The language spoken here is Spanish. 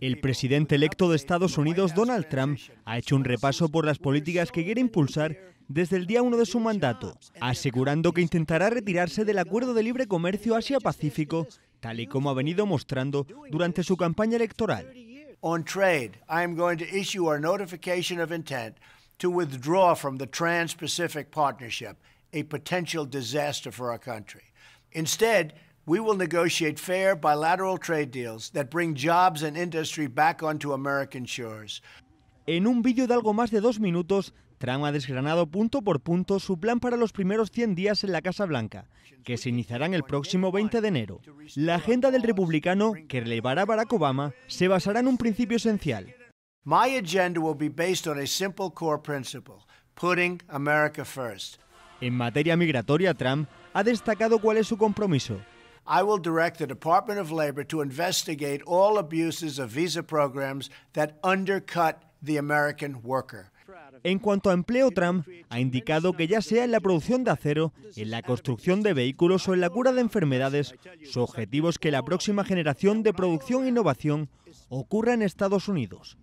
El presidente electo de Estados Unidos, Donald Trump, ha hecho un repaso por las políticas que quiere impulsar desde el día 1 de su mandato, asegurando que intentará retirarse del Acuerdo de Libre Comercio Asia-Pacífico, tal y como ha venido mostrando durante su campaña electoral. Instead, We will negotiate fair bilateral trade deals that bring jobs and back onto American shores. En un vídeo de algo más de dos minutos, Trump ha desgranado punto por punto su plan para los primeros 100 días en la Casa Blanca, que se iniciarán el próximo 20 de enero. La agenda del republicano, que relevará a Barack Obama, se basará en un principio esencial. En materia migratoria, Trump ha destacado cuál es su compromiso, I En cuanto a empleo, Trump ha indicado que ya sea en la producción de acero, en la construcción de vehículos o en la cura de enfermedades, su objetivo es que la próxima generación de producción e innovación ocurra en Estados Unidos.